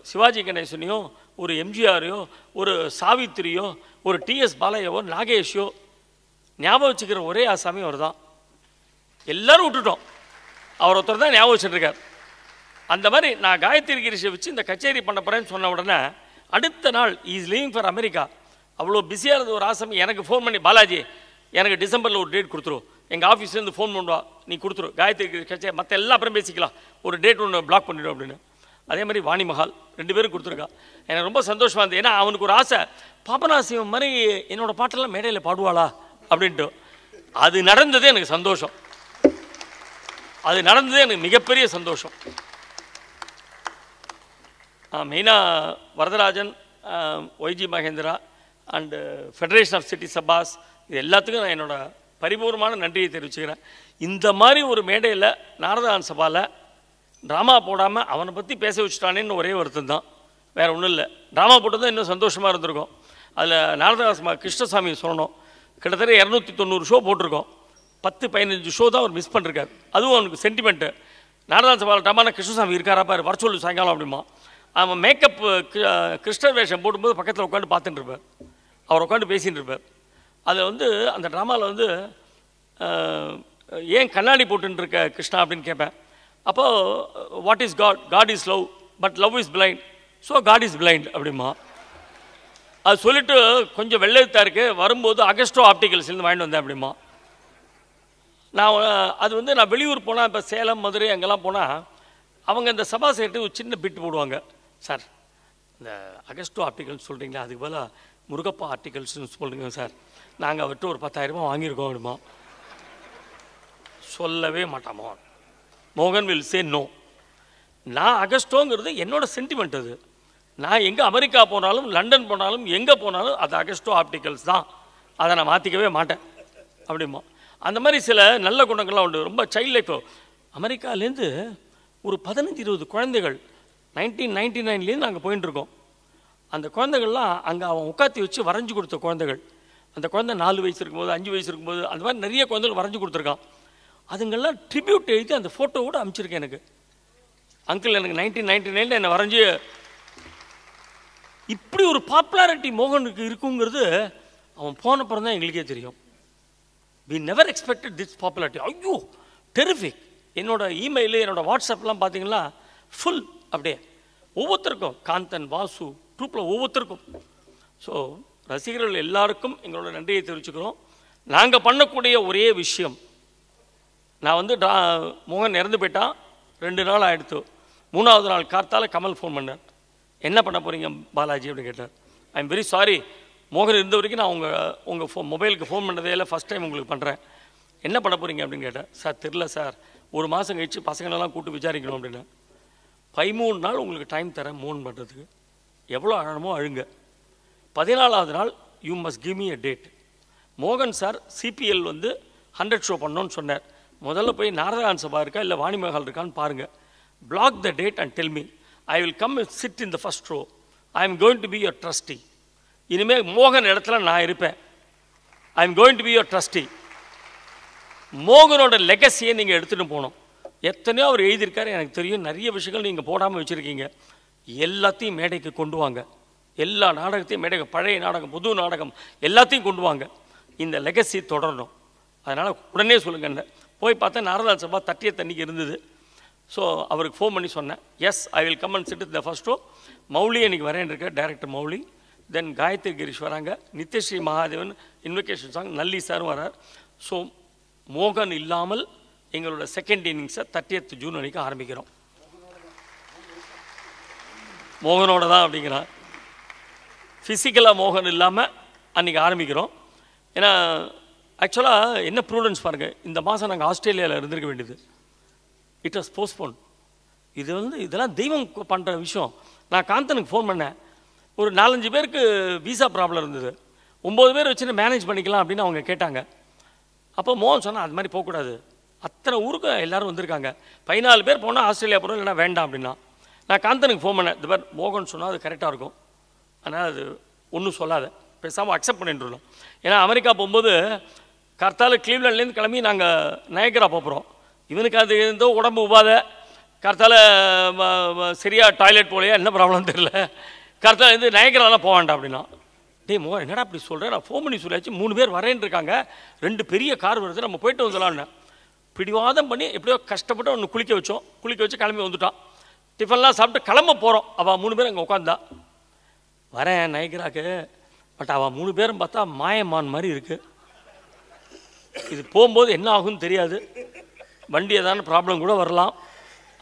S1: சிவாஜி கணேசனையோ ஒரு எம்ஜிஆரையோ ஒரு சாவித்திரியோ ஒரு டிஎஸ் பாலையவோ நாகேஷோ ஞாபகம் வச்சுக்கிற ஒரே ஆசாமி அவர் தான் எல்லோரும் விட்டுட்டோம் அவர் ஒருத்தர் தான் ஞாபகம் வச்சுட்டுருக்கார் அந்த மாதிரி நான் காயத்ரி கிரிஷை வச்சு இந்த கச்சேரி பண்ண போகிறேன்னு சொன்ன உடனே அடுத்த நாள் இஸ் லீவிங் ஃபார் அமெரிக்கா அவ்வளோ பிஸியாக இருந்த ஒரு ஆசை எனக்கு ஃபோன் பண்ணி பாலாஜி எனக்கு டிசம்பரில் ஒரு டேட் கொடுத்துரு எங்கள் ஆஃபீஸ்லேருந்து ஃபோன் பண்ணுவா நீ கொடுத்துரு காயத்ரி கட்சியை மற்ற எல்லா அப்புறம் பேசிக்கலாம் ஒரு டேட் ஒன்று பிளாக் பண்ணிடும் அப்படின்னு அதே மாதிரி வாணி மஹால் ரெண்டு பேரும் கொடுத்துருக்கா எனக்கு ரொம்ப சந்தோஷமாக இருந்தது ஏன்னா அவனுக்கு ஒரு ஆசை பாபநாசிவம் மாதிரி என்னோட பாட்டெல்லாம் மேடையில் பாடுவாளா அப்படின்ட்டு அது நடந்ததே எனக்கு சந்தோஷம் அது நடந்ததே எனக்கு மிகப்பெரிய சந்தோஷம் மெயினாக Varadarajan Y G Mahendra and federation of city சபாஸ் இது எல்லாத்துக்கும் நான் என்னோடய பரிபூர்ணமான நன்றியை தெரிவிச்சுக்கிறேன் இந்த மாதிரி ஒரு மேடையில் நாரதான் சபாவில் ட்ராமா போடாமல் அவனை பற்றி பேச வச்சுட்டானேன்னு ஒரே வருத்தம் தான் வேறு ஒன்றும் இல்லை ட்ராமா போட்டதும் இன்னும் சந்தோஷமாக இருந்திருக்கும் அதில் நாரதாஸ் கிருஷ்ணசாமி சொல்லணும் கிட்டத்தட்ட இரநூத்தி தொண்ணூறு ஷோ போட்டிருக்கோம் பத்து பதினஞ்சு ஷோ தான் அவர் மிஸ் பண்ணிருக்காரு அதுவும் அவனுக்கு சென்டிமெண்ட்டு நாரதான் சபாவில் ட்ராமான கிருஷ்ணசாமி இருக்காரா பாரு வர சொல்லு சாயங்காலம் அப்படிமா அவன் மேக்கப் கிருஷ்ணர் வேஷம் போடும்போது பக்கத்தில் உட்காந்து பார்த்துட்டு இருப்பேன் அவர் உட்காந்து பேசிகிட்டு இருப்பேன் அதில் வந்து அந்த ட்ராமாவில் வந்து ஏன் கண்ணாடி போட்டுருக்க கிருஷ்ணா அப்படின்னு கேட்பேன் அப்போது what is God God is love but love is blind so God is blind அப்படிமா அது சொல்லிவிட்டு கொஞ்சம் வெள்ளத்தாக இருக்குது வரும்போது அகஸ்டோ இருந்து வாங்கிட்டு வந்தேன் அப்படிமா நான் அது வந்து நான் வெளியூர் போனால் இப்போ சேலம் மதுரை அங்கெல்லாம் போனால் அவங்க இந்த சபா சேர்த்து ஒரு சின்ன பிட்டு போடுவாங்க சார் இந்த அகஸ்டோ ஆர்டிகல்ஸ் சொல்கிறீங்களா அதுக்கு போல் முருகப்பா ஆர்டிகல்ஸ்னு சொல்கிறீங்க சார் நாங்கள் அவர்கிட்ட ஒரு பத்தாயிரரூபா வாங்கியிருக்கோம் அப்படிமா சொல்லவே மாட்டாமோ மோகன் வில் சே நோ நான் அகஸ்டோங்கிறது என்னோடய சென்டிமெண்ட் அது நான் எங்கே அமெரிக்கா போனாலும் லண்டன் போனாலும் எங்கே போனாலும் அது அகஸ்டோ ஆப்டிக்கல்ஸ் தான் அதை நான் மாற்றிக்கவே மாட்டேன் அப்படிமா அந்த மாதிரி சில நல்ல குணங்கள்லாம் உண்டு ரொம்ப சைல்ட் லைஃப் அமெரிக்காலேருந்து ஒரு பதினஞ்சு இருபது குழந்தைகள் நைன்டீன் நைன்டி நைன்லேருந்து நாங்கள் போயிட்டுருக்கோம் அந்த குழந்தைகள்லாம் அங்கே அவன் உட்காத்தி வச்சு வரைஞ்சி கொடுத்த குழந்தைகள் அந்த குழந்தை நாலு வயசு இருக்கும்போது அஞ்சு வயசு இருக்கும்போது அந்த மாதிரி நிறைய குழந்தைகள் வரைஞ்சி கொடுத்துருக்கான் அதுங்கெல்லாம் ட்ரிபியூட் எழுதி அந்த கூட அமைச்சிருக்கேன் எனக்கு அங்கிள் எனக்கு நைன்டீன் நைன்டி நைனில் என்னை இப்படி ஒரு பாப்புலாரிட்டி மோகனுக்கு இருக்குங்கிறது அவன் போனப்புறம் தான் எங்களுக்கே தெரியும் we never expected this popularity ஐயோ டெரிஃபிக் என்னோட இமெயிலு என்னோடய வாட்ஸ்அப்லாம் பார்த்தீங்கன்னா ஃபுல் அப்படியே ஒவ்வொருத்தருக்கும் காந்தன் வாசு ட்ரூப்பில் ஒவ்வொருத்தருக்கும் ஸோ ரசிகர்கள் எல்லாருக்கும் எங்களோட நன்றியை தெரிவிச்சுக்கிறோம் நாங்கள் பண்ணக்கூடிய ஒரே விஷயம் நான் வந்து டா முகம் இறந்து போயிட்டான் ரெண்டு நாள் ஆகிடுத்து மூணாவது நாள் கார்த்தால் கமல் ஃபோன் பண்ணேன் என்ன பண்ண போகிறீங்க பாலாஜி அப்படின்னு கேட்டார் ஐ எம் வெரி சாரி மோகன் இருந்த வரைக்கும் நான் உங்கள் உங்கள் ஃபோ மொபைலுக்கு ஃபோன் பண்ணதே இல்லை ஃபஸ்ட் டைம் உங்களுக்கு பண்ணுறேன் என்ன பண்ண போகிறீங்க அப்படின்னு கேட்டேன் சார் தெரில சார் ஒரு மாதம் கழித்து பசங்களெல்லாம் கூப்பிட்டு விசாரிக்கணும் அப்படின்னு பதிமூணு நாள் உங்களுக்கு டைம் தரேன் மூணு பண்ணுறதுக்கு எவ்வளோ அழணுமோ அழுங்க பதினாலாவது நாள் you must give me a date மோகன் சார் சிபிஎல் வந்து ஹண்ட்ரட் ஷோ பண்ணோன்னு சொன்னார் முதல்ல போய் நாரதாரான் சபா இருக்கா இல்லை வாணிமகால் இருக்கான்னு பாருங்கள் block the date and tell me I will come sit in the first row I am going to be your trustee இனிமேல் மோகன் இடத்துல நான் இருப்பேன் I am going to be your trustee மோகனோட லெக்சியை நீங்கள் எடுத்துகிட்டு போகணும் எத்தனையோ அவர் எழுதியிருக்காரு எனக்கு தெரியும் நிறைய விஷயங்கள் நீங்கள் போடாமல் வச்சுருக்கீங்க எல்லாத்தையும் மேடைக்கு கொண்டு வாங்க எல்லா நாடகத்தையும் மேடைக்கு பழைய நாடகம் புது நாடகம் எல்லாத்தையும் கொண்டு வாங்க இந்த லெகசி தொடரணும் அதனால் உடனே என்ன போய் பார்த்தா நாரதா சபா தட்டிய தண்ணிக்கு இருந்தது ஸோ அவருக்கு ஃபோன் பண்ணி சொன்னேன் yes I will come and the first Mouli இன்றைக்கி வரேன்னு இருக்க டேரக்டர் மௌலி தென் காயத்ரி கிரீஷ் வராங்க Nithyasree Mahadevan invocation song Nalli sir வரார் ஸோ மோகன் இல்லாமல் எங்களோட செகண்ட் இன்னிங்ஸை தேர்ட்டியத் ஜூன் வரைக்கும் ஆரம்பிக்கிறோம் மோகனோட தான் அப்படிங்கிறான் ஃபிசிக்கலாக மோகன் இல்லாமல் அன்றைக்கி ஆரம்பிக்கிறோம் ஏன்னா ஆக்சுவலாக என்ன ப்ரூடன்ஸ் பாருங்கள் இந்த மாதம் நாங்கள் ஆஸ்திரேலியாவில் இருந்திருக்க வேண்டியது இட் வாஸ் போஸ்ட்போன் இது வந்து இதெல்லாம் தெய்வம் பண்ணுற விஷயம் நான் காந்தனுக்கு ஃபோன் பண்ணேன் ஒரு நாலஞ்சு பேருக்கு விசா ப்ராப்ளம் இருந்தது ஒம்பது பேர் வச்சுன்னு மேனேஜ் பண்ணிக்கலாம் அப்படின்னு அவங்க கேட்டாங்க அப்போ மோகன் சொன்னால் அது மாதிரி போகக்கூடாது அத்தனை ஊருக்கு எல்லோரும் வந்திருக்காங்க பதினாலு பேர் போனால் ஆஸ்திரேலியா போகிறோம் இல்லைனா வேண்டாம் அப்படின்னா நான் காந்தனுக்கு ஃபோன் பண்ணேன் இந்த மாதிரி மோகன் சொன்னால் அது கரெக்டாக இருக்கும் ஆனால் அது ஒன்றும் சொல்லாத பேசாமல் அக்செப்ட் பண்ணிட்டுருலாம் ஏன்னா அமெரிக்கா போகும்போது கர்த்தால் கிளீவ்லேருந்து கிளம்பி நாங்கள் நயக்கரா போகிறோம் இவனுக்கு அது இருந்தோ உடம்பு உபாத கர்த்தால் சரியாக டாய்லெட் போலையா என்ன ப்ராப்ளம் தெரில கர்த்தால் இருந்து நயக்கராலாம் போக வேண்டாம் அப்படின்னா டே மோ என்னடா அப்படி சொல்கிறேன் நான் ஃபோன் பண்ணி சொல்லியாச்சு மூணு பேர் வரேன் இருக்காங்க ரெண்டு பெரிய கார் வருது நம்ம போயிட்டு வந்துடலான்னு பிடிவாதம் பண்ணி எப்படியோ கஷ்டப்பட்டு ஒன்று குளிக்க வச்சோம் குளிக்க வச்சு கிளம்பி வந்துட்டான் டிஃபன்லாம் சாப்பிட்டு கிளம்ப போகிறோம் அவள் மூணு பேர் அங்கே உட்காந்தா வரேன் நயக்ராக்கு பட் அவள் மூணு பேரும் பார்த்தா மாயமான் மாதிரி இருக்குது இது போகும்போது என்ன ஆகும்னு தெரியாது வண்டி ஏதான ப்ராப்ளம் கூட வரலாம்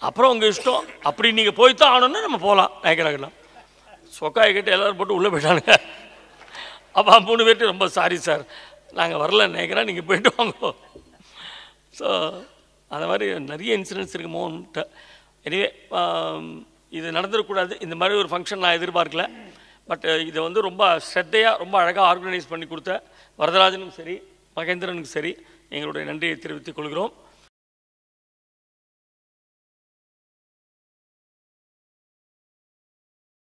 S1: அப்புறம் உங்கள் இஷ்டம் அப்படி நீங்கள் போய் தான் ஆகணும்னா நம்ம போகலாம் நயக்ராக்கெல்லாம் சொக்காய் கிட்ட எல்லோரும் போட்டு உள்ளே போயிட்டானுங்க அப்போ மூணு பேர்ட்டு ரொம்ப சாரி சார் நாங்கள் வரல நினைக்கிறேன் நீங்கள் போயிட்டு வாங்குவோம் ஸோ அந்த மாதிரி நிறைய இன்சிடென்ட்ஸ் இருக்குது மோகன்கிட்ட எனவே um, இது நடந்துடக்கூடாது இந்த மாதிரி ஒரு ஃபங்க்ஷன் நான் எதிர்பார்க்கல பட் uh, இதை வந்து ரொம்ப ஸ்ரத்தையாக ரொம்ப அழகாக ஆர்கனைஸ் பண்ணி கொடுத்த வரதராஜனும் சரி மகேந்திரனுக்கும் சரி எங்களுடைய நன்றியை தெரிவித்துக் கொள்கிறோம்